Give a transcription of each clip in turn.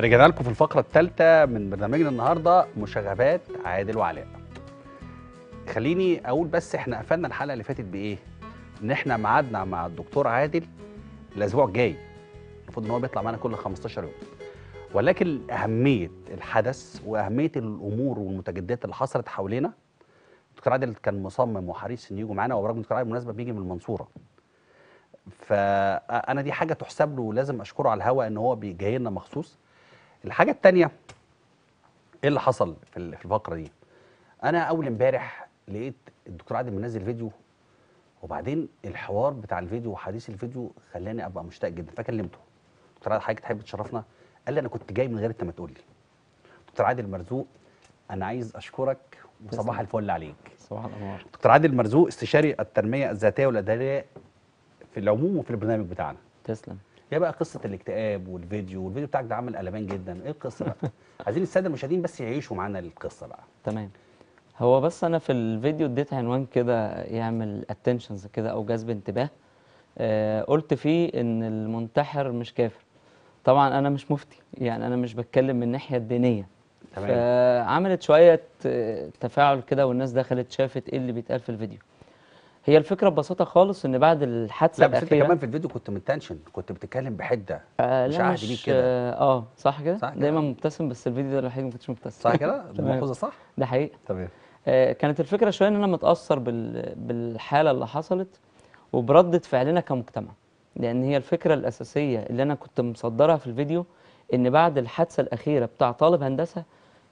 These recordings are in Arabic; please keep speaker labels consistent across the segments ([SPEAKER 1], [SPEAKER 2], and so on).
[SPEAKER 1] رجعنا لكم في الفقرة الثالثة من برنامجنا النهاردة مشاغبات عادل وعلاء. خليني أقول بس إحنا قفلنا الحلقة اللي فاتت بإيه؟ إن إحنا ميعادنا مع الدكتور عادل الأسبوع الجاي. المفروض إن هو بيطلع معانا كل 15 يوم. ولكن أهمية الحدث وأهمية الأمور والمتجددات اللي حصلت حوالينا الدكتور عادل كان مصمم وحريص إنه يجوا معانا وبرغم الدكتور عادل بالمناسبة بيجي من المنصورة. فانا دي حاجه تحسب له ولازم اشكره على الهواء ان هو جاي لنا مخصوص الحاجه الثانيه ايه اللي حصل في الفقره دي انا اول امبارح لقيت الدكتور عادل منزل فيديو وبعدين الحوار بتاع الفيديو وحديث الفيديو خلاني ابقى مشتاق جدا فكلمته دكتور عادل حضرتك تحب تشرفنا قال لي انا كنت جاي من غير انت ما تقول لي دكتور عادل مرزوق انا عايز اشكرك وصباح الفل عليك صباح الانوار دكتور عادل مرزوق استشاري التنميه الذاتيه والاداريه في العموم وفي البرنامج بتاعنا تسلم هي بقى قصه الاكتئاب والفيديو والفيديو بتاعك ده عامل قلبان جدا ايه القصه بقى عايزين الساده المشاهدين بس يعيشوا معانا القصه بقى
[SPEAKER 2] تمام هو بس انا في الفيديو اديت عنوان كده يعمل اتنشنز كده او جذب انتباه آه قلت فيه ان المنتحر مش كافر طبعا انا مش مفتي يعني انا مش بتكلم من الناحيه الدينيه تمام فعملت شويه آه، تفاعل كده والناس دخلت شافت ايه اللي بيتقال في الفيديو هي الفكره ببساطه خالص ان بعد الحادثه الاخيره لا بس انت كمان في الفيديو كنت متنشن كنت بتتكلم بحده آه مش عهد بيك كده اه, آه، صح كده دايما مبتسم بس الفيديو ده الوحيد ما كنتش مبتسم صح كده المحفوظه صح ده حقيقي تمام آه كانت الفكره شويه ان انا متاثر بال... بالحاله اللي حصلت وبرده فعلنا كمجتمع لان هي الفكره الاساسيه اللي انا كنت مصدرها في الفيديو ان بعد الحادثه الاخيره بتاع طالب هندسه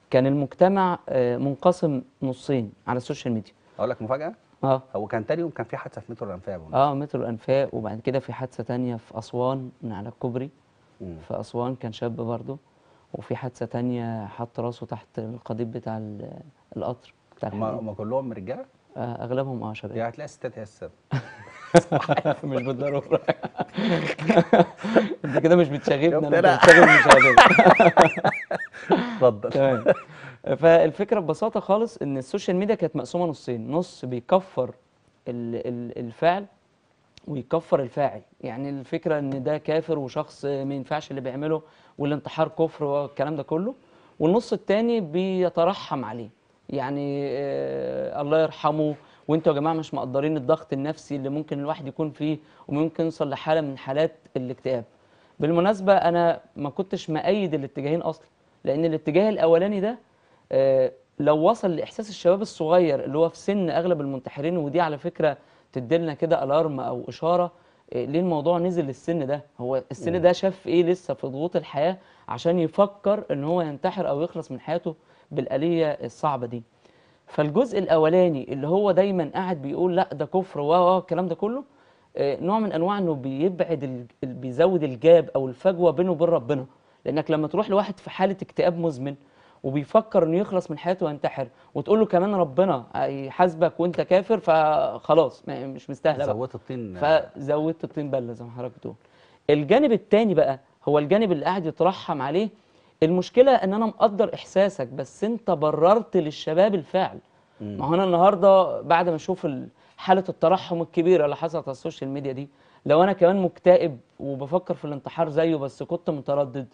[SPEAKER 2] كان المجتمع آه، منقسم نصين على السوشيال ميديا اقول لك مفاجاه اه هو كان تاني يوم كان في حادثه في مترو الانفاق اه مترو الانفاق وبعد كده في حادثه تانية في اسوان من على الكوبري في اسوان كان شاب برضه وفي حادثه تانية حط راسه تحت القضيب بتاع القطر بتاع هم كلهم رجاله؟ آه اغلبهم اه شباب يعني هتلاقي
[SPEAKER 1] الستات هي السبب
[SPEAKER 2] مش بالضروره انت كده مش بتشاغبني انا بتشاغب مشاغبك اتفضل فالفكره ببساطه خالص ان السوشيال ميديا كانت مقسومه نصين نص بيكفر الفعل ويكفر الفاعل يعني الفكره ان ده كافر وشخص ما ينفعش اللي بيعمله والانتحار كفر والكلام ده كله والنص التاني بيترحم عليه يعني آه الله يرحمه وانتوا يا جماعه مش مقدرين الضغط النفسي اللي ممكن الواحد يكون فيه وممكن يوصل لحاله من حالات الاكتئاب بالمناسبه انا ما كنتش مأيد الاتجاهين اصلا لان الاتجاه الاولاني ده آه، لو وصل لاحساس الشباب الصغير اللي هو في سن اغلب المنتحرين ودي على فكره لنا كده الارم او اشاره آه، ليه الموضوع نزل للسن ده هو السن ده شاف ايه لسه في ضغوط الحياه عشان يفكر ان هو ينتحر او يخلص من حياته بالاليه الصعبه دي فالجزء الاولاني اللي هو دايما قاعد بيقول لا ده كفر و الكلام ده كله آه، نوع من انواع انه بيبعد بيزود الجاب او الفجوه بينه وبين ربنا لانك لما تروح لواحد في حاله اكتئاب مزمن وبيفكر انه يخلص من حياته وينتحر وتقول له كمان ربنا هيحاسبك وانت كافر فخلاص مش مستاهله زودت الطين فزودت الطين بله زي ما حضرتك بتقول الجانب الثاني بقى هو الجانب اللي قاعد يترحم عليه المشكله ان انا مقدر احساسك بس انت بررت للشباب الفعل ما هو انا النهارده بعد ما اشوف حاله الترحم الكبيره اللي حصلت على السوشيال ميديا دي لو انا كمان مكتئب وبفكر في الانتحار زيه بس كنت متردد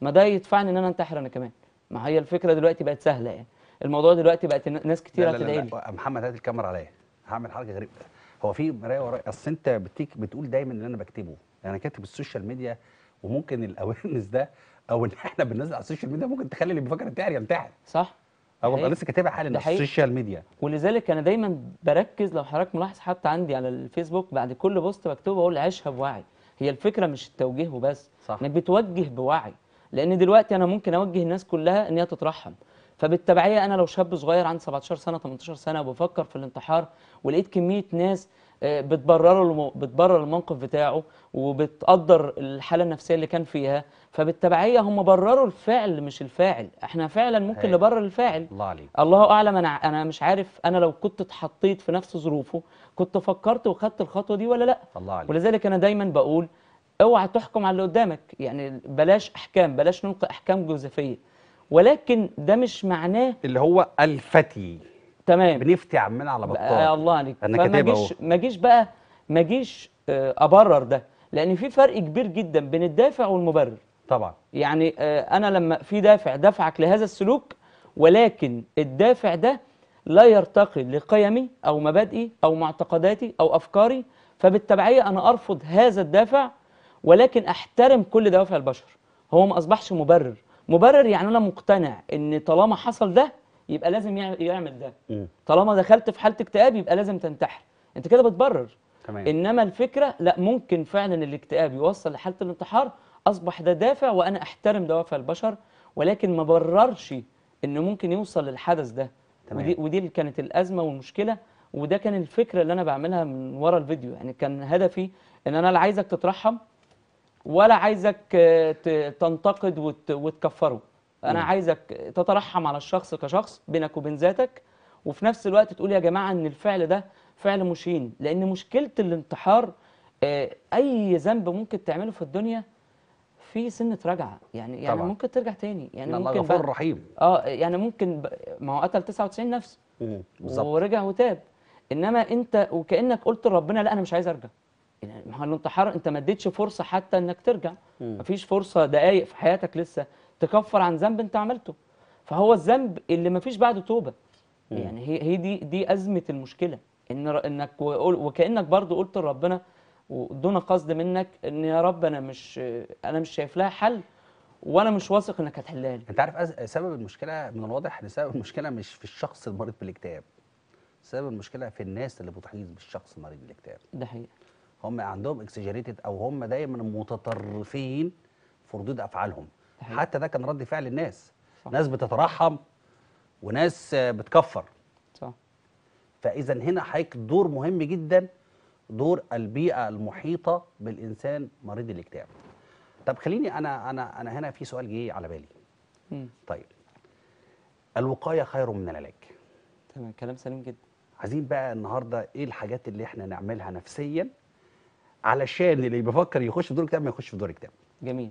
[SPEAKER 2] ما ده يدفعني ان انا انتحر انا كمان ما هي الفكره دلوقتي بقت سهله يعني الموضوع دلوقتي بقت ناس كتير هتدعي لي أه، محمد هات الكاميرا عليا هعمل حركه غريبه هو في مرايه ورايا اصل انت
[SPEAKER 1] بتيك بتقول دايما اللي انا بكتبه يعني انا كاتب السوشيال ميديا وممكن الاويرنس ده
[SPEAKER 2] او ان احنا بننزل على السوشيال ميديا ممكن تخلي اللي بيفكر ينتحر ينتحر صح او أه، انا لسه كاتبها حالا على السوشيال ميديا ولذلك انا دايما بركز لو حضرتك ملاحظ حتى عندي على الفيسبوك بعد كل بوست بكتبه بقول عيشها بوعي هي الفكره مش التوجيه وبس صح انك بتوجه بوعي لان دلوقتي انا ممكن اوجه الناس كلها ان هي تترحم فبالتبعيه انا لو شاب صغير عندي 17 سنه 18 سنه وبفكر في الانتحار ولقيت كميه ناس آه، بتبرر بتبرر الموقف بتاعه وبتقدر الحاله النفسيه اللي كان فيها فبالتبعيه هم برروا الفعل مش الفاعل احنا فعلا ممكن نبرر الفاعل الله عليك الله اعلم انا انا مش عارف انا لو كنت اتحطيت في نفس ظروفه كنت فكرت وخدت الخطوه دي ولا لا الله عليك ولذلك انا دايما بقول اوعى تحكم على اللي قدامك يعني بلاش احكام بلاش نلقي احكام جوزفيه ولكن ده مش معناه اللي هو الفتي تمام بنفتي عمال على بطال يا الله عليك انا كاتبها ما جيش بقى ما جيش آه، ابرر ده لان في فرق كبير جدا بين الدافع والمبرر طبعا يعني آه، انا لما في دافع دفعك لهذا السلوك ولكن الدافع ده لا يرتقي لقيمي او مبادئي او معتقداتي او افكاري فبالتبعيه انا ارفض هذا الدافع ولكن احترم كل دوافع البشر هو ما اصبحش مبرر مبرر يعني انا مقتنع ان طالما حصل ده يبقى لازم يعمل ده طالما دخلت في حاله اكتئاب يبقى لازم تنتحر انت كده بتبرر تمام. انما الفكره لا ممكن فعلا الاكتئاب يوصل لحاله الانتحار اصبح ده دافع وانا احترم دوافع البشر ولكن ما بررش ان ممكن يوصل للحدث ده تمام. ودي ودي اللي كانت الازمه والمشكله وده كان الفكره اللي انا بعملها من ورا الفيديو يعني كان هدفي ان انا لا عايزك تترحم ولا عايزك آه، تنتقد وتكفره انا عايزك تترحم على الشخص كشخص بينك وبين ذاتك وفي نفس الوقت تقول يا جماعه ان الفعل ده فعل مشين لان مشكله الانتحار آه، اي ذنب ممكن تعمله في الدنيا في سنه رجعه يعني يعني طبعا. ممكن ترجع تاني يعني الله يعني ممكن غفور رحيم اه يعني ممكن ما هو قتل 99 نفس بالظبط ورجع وتاب انما انت وكانك قلت لربنا لا انا مش عايز ارجع يعني ما هو الانتحار انت ما اديتش فرصه حتى انك ترجع ما فيش فرصه دقائق في حياتك لسه تكفر عن ذنب انت عملته فهو الذنب اللي ما فيش بعده توبه مم. يعني هي هي دي دي ازمه المشكله ان انك وكانك برضه قلت لربنا ودون قصد منك ان يا رب انا مش انا مش شايف لها حل وانا مش واثق انك هتحلها لي انت عارف سبب المشكله من الواضح ان سبب المشكله مش في الشخص المريض
[SPEAKER 1] بالاكتئاب سبب المشكله في الناس اللي بتحيط بالشخص المريض بالاكتئاب ده حقيقي هم عندهم اكسجريتد او هم دايما متطرفين في ردود افعالهم حتى ده كان رد فعل الناس صح. ناس بتترحم وناس بتكفر صح فاذا هنا حضرتك دور مهم جدا دور البيئه المحيطه بالانسان مريض الاكتئاب طب خليني انا انا انا هنا في سؤال جه على بالي م. طيب الوقايه خير من العلاج تمام كلام سليم جدا عايزين بقى النهارده ايه الحاجات اللي احنا نعملها نفسيا علشان اللي بيفكر يخش في دور اكتئاب ما يخش في دور اكتئاب
[SPEAKER 2] جميل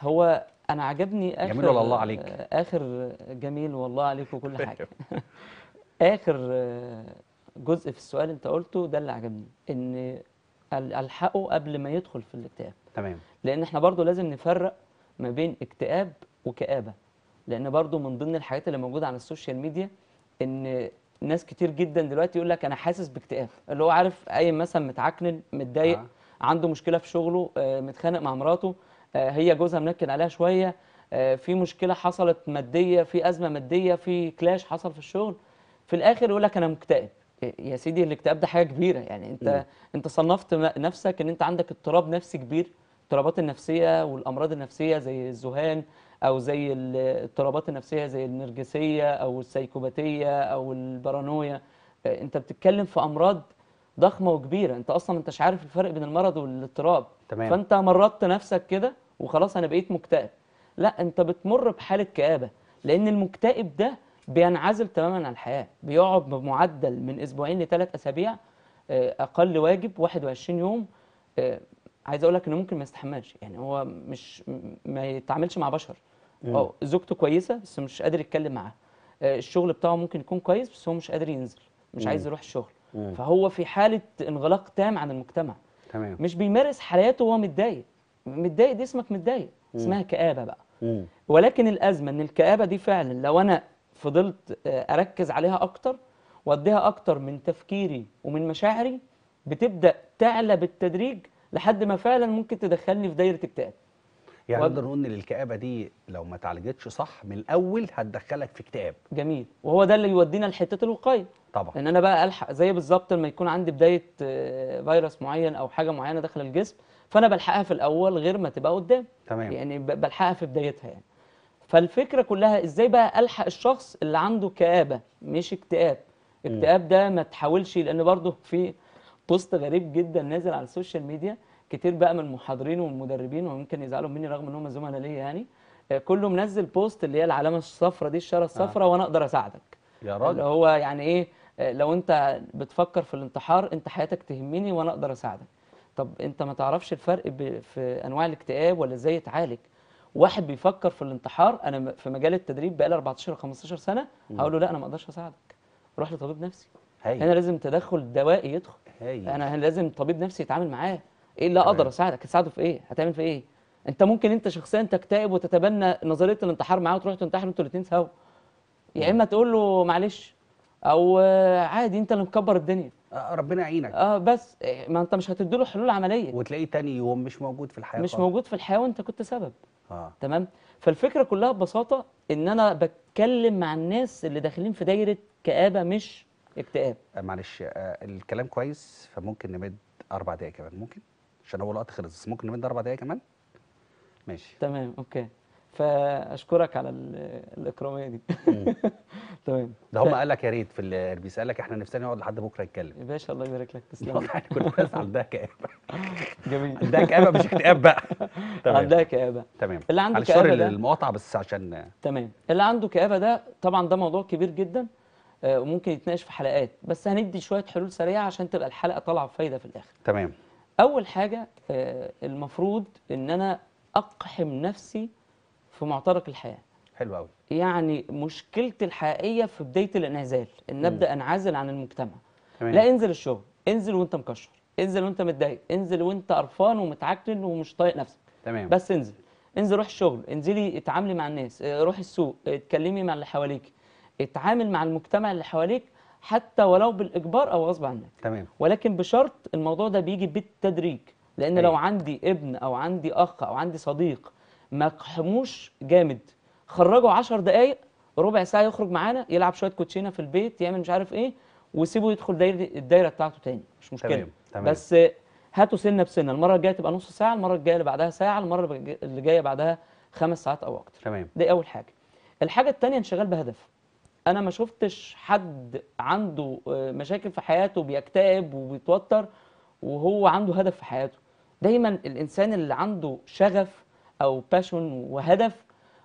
[SPEAKER 2] هو انا عجبني اخر جميل ولا الله عليك آه، اخر جميل والله عليك وكل حاجه اخر آه، جزء في السؤال انت قلته ده اللي عجبني ان الحقه قبل ما يدخل في الاكتئاب تمام لان احنا برضو لازم نفرق ما بين اكتئاب وكآبه لان برضو من ضمن الحاجات اللي موجوده على السوشيال ميديا ان ناس كتير جدا دلوقتي يقول لك انا حاسس باكتئاب اللي هو عارف اي مثلا متعكنن متضايق آه. عنده مشكله في شغله آه، متخانق مع مراته آه، هي جوزها منكن عليها شويه آه، في مشكله حصلت ماديه في ازمه ماديه في كلاش حصل في الشغل في الاخر يقول لك انا مكتئب يا سيدي الاكتئاب ده حاجه كبيره يعني انت م. نعم. انت صنفت نفسك ان انت عندك اضطراب نفسي كبير الاضطرابات النفسيه والامراض النفسيه زي الذهان او زي الاضطرابات النفسيه زي النرجسيه او السيكوباتيه او البارانويا انت بتتكلم في امراض ضخمه وكبيره انت اصلا ما انتش عارف الفرق بين المرض والاضطراب تمام فانت مرضت نفسك كده وخلاص انا بقيت مكتئب لا انت بتمر بحاله كآبه لان المكتئب ده بينعزل تماما عن الحياه بيقعد بمعدل من اسبوعين لثلاث اسابيع آه، اقل واجب 21 يوم آه، عايز اقول لك انه ممكن ما يستحماش يعني هو مش ما يتعاملش مع بشر اه زوجته كويسه بس مش قادر يتكلم معاها آه، الشغل بتاعه ممكن يكون كويس بس هو مش قادر ينزل مش عايز يروح الشغل فهو في حاله انغلاق تام عن المجتمع تمام. مش بيمارس حياته وهو متضايق متضايق دي اسمك متضايق اسمها كآبة بقى مم. ولكن الأزمة إن الكآبة دي فعلا لو أنا فضلت آه، أركز عليها أكتر وأديها أكتر من تفكيري ومن مشاعري بتبدأ تعلى بالتدريج لحد ما فعلا ممكن تدخلني في دايرة اكتئاب
[SPEAKER 1] يعني نقدر نقول ان الكآبه دي
[SPEAKER 2] لو ما اتعالجتش صح من الاول هتدخلك في اكتئاب جميل وهو ده اللي يودينا لحته الوقايه طبعا ان انا بقى الحق زي بالظبط لما يكون عندي بدايه آه، فيروس معين او حاجه معينه داخل الجسم فانا بلحقها في الاول غير ما تبقى قدام تمام يعني بلحقها في بدايتها يعني فالفكره كلها ازاي بقى الحق الشخص اللي عنده كآبه مش اكتئاب اكتئاب ده ما تحاولش لان برضه في بوست غريب جدا نازل على السوشيال ميديا كتير بقى من المحاضرين والمدربين وممكن يزعلوا مني رغم ان هم زملاء ليا يعني آه، كله منزل بوست اللي هي العلامه الصفراء دي الشاره الصفراء آه. وانا اقدر اساعدك يا راجل اللي هو يعني ايه آه، لو انت بتفكر في الانتحار انت حياتك تهمني وانا اقدر اساعدك طب انت ما تعرفش الفرق في انواع الاكتئاب ولا ازاي يتعالج واحد بيفكر في الانتحار انا في مجال التدريب بقالي 14 15 سنه هقول له لا انا ما اقدرش اساعدك روح لطبيب نفسي هي. هنا لازم تدخل دوائي يدخل هي. انا لازم طبيب نفسي يتعامل معاه ايه اللي اقدر اساعدك هتساعده في ايه هتعمل في ايه انت ممكن انت شخصيا تكتئب وتتبنى نظريه الانتحار معاه وتروح تنتحر انتوا الاثنين سوا يا اما تقول له معلش او عادي انت اللي مكبر الدنيا آه ربنا يعينك اه بس آه، ما انت مش هتديله حلول عمليه وتلاقيه تاني يوم مش موجود في الحياه مش خالص. موجود في الحياه وانت كنت سبب آه. تمام فالفكره كلها ببساطه ان انا بتكلم مع الناس اللي داخلين في دايره كابه مش اكتئاب
[SPEAKER 1] آه، معلش آه، الكلام كويس فممكن نمد اربع دقايق كمان ممكن عشان هو الوقت خلص بس ممكن نمد اربع دقايق كمان ماشي تمام اوكي فاشكرك على الاكراميه دي تمام ده هم قال لك يا ريت في الاربيس قال لك احنا نفسنا نقعد لحد بكره نتكلم يا باشا الله يبارك لك تسلم يعني كل الناس عندها كآبه جميل عندها كآبه مش اكتئاب بقى
[SPEAKER 2] تمام عندها كآبه تمام اللي عنده كآبه ده المقاطعه بس عشان تمام اللي عنده كآبه ده طبعا ده موضوع كبير جدا آه، وممكن يتناقش في حلقات بس هندي شويه حلول سريعه عشان تبقى الحلقه طالعه بفايده في الاخر تمام اول حاجه آه، المفروض ان انا اقحم نفسي في معترك الحياه حلو قوي يعني مشكلتي الحقيقيه في بدايه الانعزال ان ابدا انعزل عن المجتمع تمام. لا انزل الشغل انزل وانت مكشر انزل وانت متضايق انزل وانت قرفان ومتعكن ومش طايق نفسك تمام بس انزل انزل روح الشغل انزلي اتعاملي مع الناس آه، روح السوق اتكلمي مع اللي حواليك اتعامل مع المجتمع اللي حواليك حتى ولو بالاجبار او غصب عنك تمام ولكن بشرط الموضوع ده بيجي بالتدريج لان أيه. لو عندي ابن او عندي اخ او عندي صديق ما اقحموش جامد خرجه 10 دقائق ربع ساعه يخرج معانا يلعب شويه كوتشينه في البيت يعمل مش عارف ايه وسيبه يدخل دايره الدايره بتاعته تاني مش مشكله تمام. تمام. بس هاتوا سنه بسنه المره الجايه تبقى نص ساعه المره الجايه اللي بعدها ساعه المره اللي جايه بعدها خمس ساعات او اكتر تمام دي اول حاجه الحاجه الثانيه انشغال بهدف انا ما شفتش حد عنده آه، مشاكل في حياته بيكتئب وبيتوتر وهو عنده هدف في حياته دايما الانسان اللي عنده شغف او باشون وهدف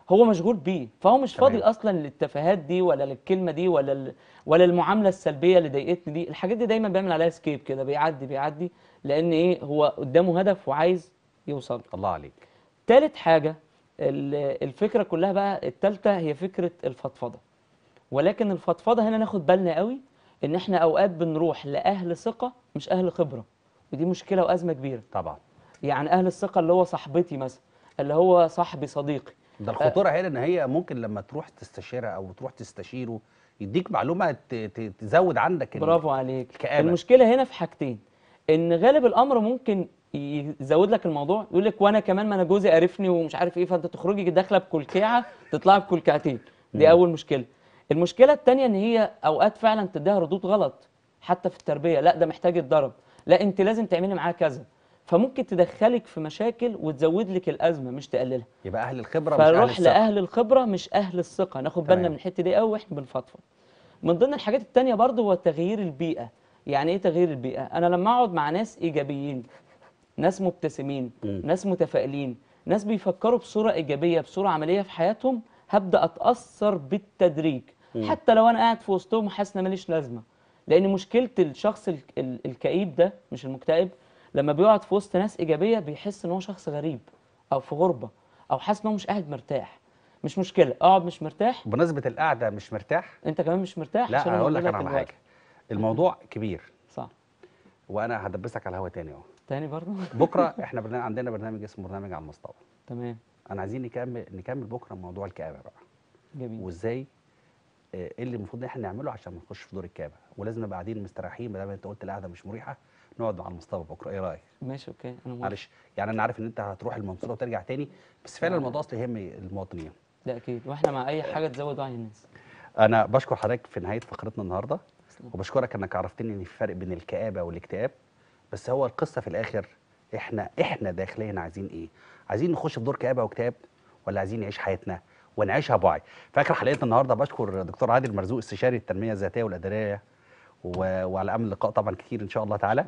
[SPEAKER 2] هو مشغول بيه فهو مش فاضي اصلا للتفاهات دي ولا للكلمه دي ولا ال... ولا المعامله السلبيه اللي ضايقتني دي الحاجات دي دايما بيعمل عليها سكيب كده بيعدي بيعدي لان ايه هو قدامه هدف وعايز يوصل الله عليك تالت حاجه الفكره كلها بقى التالته هي فكره الفضفضه ولكن الفضفضه هنا ناخد بالنا قوي ان احنا اوقات بنروح لاهل ثقه مش اهل خبره ودي مشكله وازمه كبيره طبعا يعني اهل الثقه اللي هو صاحبتي مثلا اللي هو صاحبي صديقي ده آه، الخطوره
[SPEAKER 1] هنا ان هي ممكن لما تروح تستشيرها او تروح تستشيره يديك معلومه
[SPEAKER 2] تزود عندك برافو عليك الكآبة. المشكله هنا في حاجتين ان غالب الامر ممكن يزود لك الموضوع يقول لك وانا كمان ما انا جوزي قرفني ومش عارف ايه فانت تخرجي داخله بكلكعه تطلعي بكلكعتين دي اول مشكله المشكله التانية ان هي اوقات فعلا تديها ردود غلط حتى في التربيه لا ده محتاج يتضرب لا انت لازم تعملي معاه كذا فممكن تدخلك في مشاكل وتزود لك الازمه مش تقللها يبقى اهل الخبره مش اهل الثقه لاهل الخبره مش اهل الثقه ناخد بالنا من الحته دي قوي واحنا بنفضفض من ضمن الحاجات التانية برضه هو تغيير البيئه يعني ايه تغيير البيئه انا لما اقعد مع ناس ايجابيين ناس مبتسمين م. ناس متفائلين ناس بيفكروا بصوره ايجابيه بصوره عمليه في حياتهم هبدا اتاثر بالتدريج م. حتى لو انا قاعد في وسطهم وحاسس ان ماليش لازمه لان مشكله الشخص الكئيب ده مش المكتئب لما بيقعد في وسط ناس ايجابيه بيحس ان هو شخص غريب او في غربه او حاسس ان هو مش قاعد مرتاح مش مشكله اقعد مش مرتاح بمناسبه القعده مش مرتاح انت كمان مش مرتاح لا عشان اقول لك انا على حاجه
[SPEAKER 1] الموضوع كبير صح وانا هدبسك على الهوا تاني اهو تاني برضه بكره احنا عندنا برنامج اسمه برنامج على المستوى تمام انا عايزين نكمل نكمل بكره موضوع الكابه بقى جميل وازاي آه، ايه اللي المفروض ان احنا نعمله عشان ما نخش في دور الكابه ولازم نبقى قاعدين مستريحين ما دام انت قلت القعده مش مريحه نقعد مع المصطفى بكره ايه رايك؟ ماشي اوكي انا معلش يعني انا عارف ان انت هتروح المنصوره وترجع تاني بس فعلا الموضوع اصلا يهم المواطنين
[SPEAKER 2] ده اكيد واحنا مع اي حاجه تزود وعي الناس
[SPEAKER 1] انا بشكر حضرتك في نهايه فقرتنا النهارده وبشكرك انك عرفتني ان في فرق بين الكآبه والاكتئاب بس هو القصه في الاخر احنا احنا داخليا عايزين ايه عايزين نخش في دور كابه وكتاب ولا عايزين نعيش حياتنا ونعيشها بوعي فاكر حلقه حلقتنا النهارده بشكر دكتور عادل مرزوق استشاري التنميه الذاتيه والاداريه و... وعلى امل لقاء طبعا كتير ان شاء الله تعالى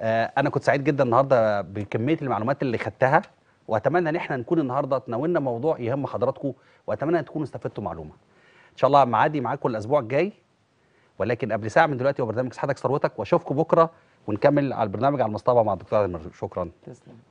[SPEAKER 1] آه انا كنت سعيد جدا النهارده بكميه المعلومات اللي خدتها واتمنى ان احنا نكون النهارده تناولنا موضوع يهم حضراتكم واتمنى ان تكونوا استفدتوا معلومه ان شاء الله معادي معاكم الاسبوع الجاي ولكن قبل ساعه من دلوقتي وبرنامج صحتك ثروتك واشوفكم بكره ونكمل على البرنامج على المصطبه مع الدكتور عادل
[SPEAKER 2] شكرا تسلم